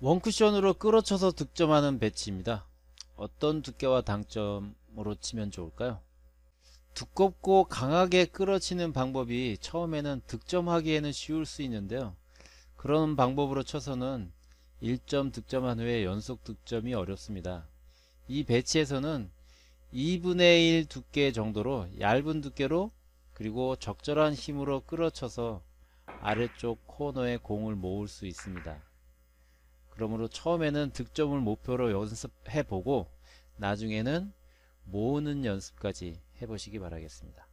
원쿠션으로 끌어쳐서 득점하는 배치입니다. 어떤 두께와 당점으로 치면 좋을까요? 두껍고 강하게 끌어치는 방법이 처음에는 득점하기에는 쉬울 수 있는데요. 그런 방법으로 쳐서는 1점 득점한 후에 연속 득점이 어렵습니다. 이 배치에서는 2분의 1 두께 정도로 얇은 두께로 그리고 적절한 힘으로 끌어쳐서 아래쪽 코너에 공을 모을 수 있습니다. 그러므로 처음에는 득점을 목표로 연습해보고 나중에는 모으는 연습까지 해보시기 바라겠습니다.